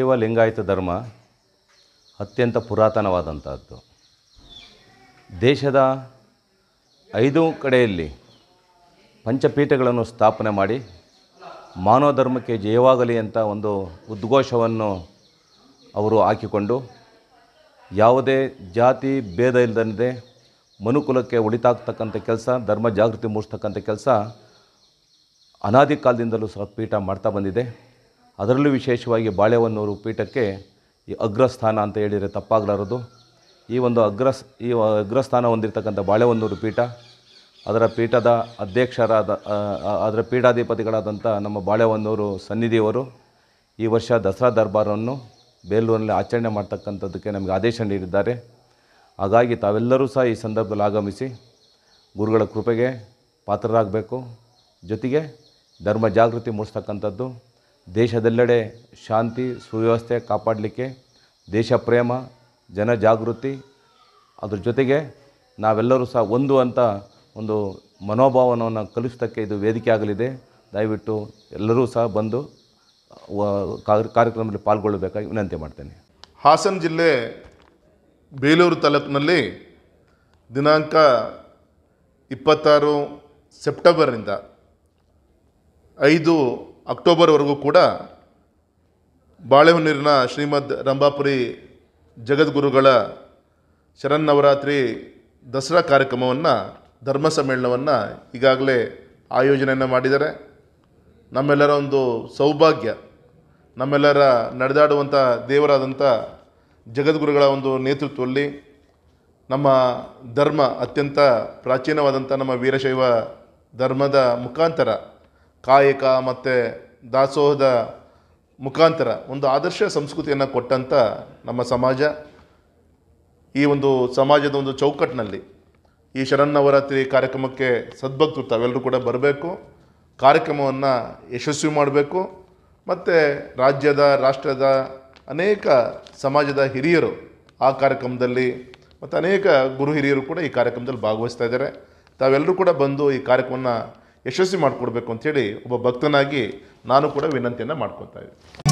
ಶೈವ ಲಿಂಗಾಯತ ಧರ್ಮ ಅತ್ಯಂತ ಪುರಾತನವಾದಂಥದ್ದು ದೇಶದ ಐದು ಕಡೆಯಲ್ಲಿ ಪಂಚಪೀಠಗಳನ್ನು ಸ್ಥಾಪನೆ ಮಾಡಿ ಮಾನವ ಧರ್ಮಕ್ಕೆ ಜಯವಾಗಲಿ ಅಂತ ಒಂದು ಉದ್ಘೋಷವನ್ನು ಅವರು ಹಾಕಿಕೊಂಡು ಯಾವುದೇ ಜಾತಿ ಭೇದ ಇಲ್ಲದಂತೆ ಮನುಕುಲಕ್ಕೆ ಉಳಿತಾಗ್ತಕ್ಕಂಥ ಕೆಲಸ ಧರ್ಮ ಜಾಗೃತಿ ಮೂಡಿಸ್ತಕ್ಕಂಥ ಕೆಲಸ ಅನಾದಿ ಕಾಲದಿಂದಲೂ ಸಹ ಪೀಠ ಮಾಡ್ತಾ ಬಂದಿದೆ ಅದರಲ್ಲೂ ವಿಶೇಷವಾಗಿ ಬಾಳೆಹೊನ್ನೂರು ಪೀಠಕ್ಕೆ ಈ ಅಗ್ರಸ್ಥಾನ ಅಂತ ಹೇಳಿದರೆ ತಪ್ಪಾಗಲಾರದು ಈ ಒಂದು ಅಗ್ರಸ್ ಈ ಅಗ್ರಸ್ಥಾನ ಹೊಂದಿರತಕ್ಕಂಥ ಬಾಳೆಹೊನ್ನೂರು ಪೀಠ ಅದರ ಪೀಠದ ಅಧ್ಯಕ್ಷರಾದ ಅದರ ಪೀಠಾಧಿಪತಿಗಳಾದಂಥ ನಮ್ಮ ಬಾಳೆಹೊನ್ನೂರು ಸನ್ನಿಧಿಯವರು ಈ ವರ್ಷ ದಸರಾ ದರ್ಬಾರನ್ನು ಬೇಲೂರಿನಲ್ಲಿ ಆಚರಣೆ ಮಾಡ್ತಕ್ಕಂಥದ್ದಕ್ಕೆ ನಮಗೆ ಆದೇಶ ನೀಡಿದ್ದಾರೆ ಹಾಗಾಗಿ ತಾವೆಲ್ಲರೂ ಸಹ ಈ ಸಂದರ್ಭದಲ್ಲಿ ಆಗಮಿಸಿ ಗುರುಗಳ ಕೃಪೆಗೆ ಪಾತ್ರರಾಗಬೇಕು ಜೊತೆಗೆ ಧರ್ಮ ಜಾಗೃತಿ ಮೂಡಿಸ್ತಕ್ಕಂಥದ್ದು ದೇಶದೆಲ್ಲೆಡೆ ಶಾಂತಿ ಸುವ್ಯವಸ್ಥೆ ಕಾಪಾಡಲಿಕ್ಕೆ ದೇಶ ಪ್ರೇಮ ಜನ ಜಾಗೃತಿ ಅದ್ರ ಜೊತೆಗೆ ನಾವೆಲ್ಲರೂ ಸಹ ಒಂದು ಅಂತ ಒಂದು ಮನೋಭಾವನವನ್ನು ಕಲಿಸೋದಕ್ಕೆ ಇದು ವೇದಿಕೆ ಆಗಲಿದೆ ದಯವಿಟ್ಟು ಎಲ್ಲರೂ ಸಹ ಬಂದು ಕಾರ್ಯಕ್ರಮದಲ್ಲಿ ಪಾಲ್ಗೊಳ್ಳಬೇಕಾಗಿ ವಿನಂತಿ ಮಾಡ್ತೇನೆ ಹಾಸನ ಜಿಲ್ಲೆ ಬೇಲೂರು ತಾಲೂಕಿನಲ್ಲಿ ದಿನಾಂಕ ಇಪ್ಪತ್ತಾರು ಸೆಪ್ಟೆಂಬರ್ನಿಂದ ಐದು ಅಕ್ಟೋಬರ್ವರೆಗೂ ಕೂಡ ಬಾಳೆಹೊನ್ನೀರಿನ ಶ್ರೀಮದ್ ರಂಭಾಪುರಿ ಜಗದ್ಗುರುಗಳ ಶರನ್ನವರಾತ್ರಿ ದಸರಾ ಕಾರ್ಯಕ್ರಮವನ್ನು ಧರ್ಮ ಸಮ್ಮೇಳನವನ್ನು ಈಗಾಗಲೇ ಆಯೋಜನೆಯನ್ನು ಮಾಡಿದ್ದಾರೆ ನಮ್ಮೆಲ್ಲರ ಒಂದು ಸೌಭಾಗ್ಯ ನಮ್ಮೆಲ್ಲರ ನಡೆದಾಡುವಂಥ ದೇವರಾದಂಥ ಜಗದ್ಗುರುಗಳ ಒಂದು ನೇತೃತ್ವದಲ್ಲಿ ನಮ್ಮ ಧರ್ಮ ಅತ್ಯಂತ ಪ್ರಾಚೀನವಾದಂಥ ನಮ್ಮ ವೀರಶೈವ ಧರ್ಮದ ಮುಖಾಂತರ ಕಾಯಕ ಮತ್ತು ದಾಸೋಹದ ಮುಖಾಂತರ ಒಂದು ಆದರ್ಶ ಸಂಸ್ಕೃತಿಯನ್ನು ಕೊಟ್ಟಂಥ ನಮ್ಮ ಸಮಾಜ ಈ ಒಂದು ಸಮಾಜದ ಒಂದು ಚೌಕಟ್ಟಿನಲ್ಲಿ ಈ ಶರನ್ನವರಾತ್ರಿ ಕಾರ್ಯಕ್ರಮಕ್ಕೆ ಸದ್ಭಕ್ತರು ತಾವೆಲ್ಲರೂ ಕೂಡ ಬರಬೇಕು ಕಾರ್ಯಕ್ರಮವನ್ನು ಯಶಸ್ವಿ ಮಾಡಬೇಕು ಮತ್ತು ರಾಜ್ಯದ ರಾಷ್ಟ್ರದ ಅನೇಕ ಸಮಾಜದ ಹಿರಿಯರು ಆ ಕಾರ್ಯಕ್ರಮದಲ್ಲಿ ಮತ್ತು ಅನೇಕ ಗುರು ಹಿರಿಯರು ಕೂಡ ಈ ಕಾರ್ಯಕ್ರಮದಲ್ಲಿ ಭಾಗವಹಿಸ್ತಾ ಇದ್ದಾರೆ ತಾವೆಲ್ಲರೂ ಕೂಡ ಬಂದು ಈ ಕಾರ್ಯಕ್ರಮವನ್ನು ಯಶಸ್ವಿ ಮಾಡಿಕೊಡ್ಬೇಕು ಅಂಥೇಳಿ ಒಬ್ಬ ಭಕ್ತನಾಗಿ ನಾನು ಕೂಡ ವಿನಂತಿಯನ್ನು ಮಾಡ್ಕೊತಾ ಇದ್ದೀನಿ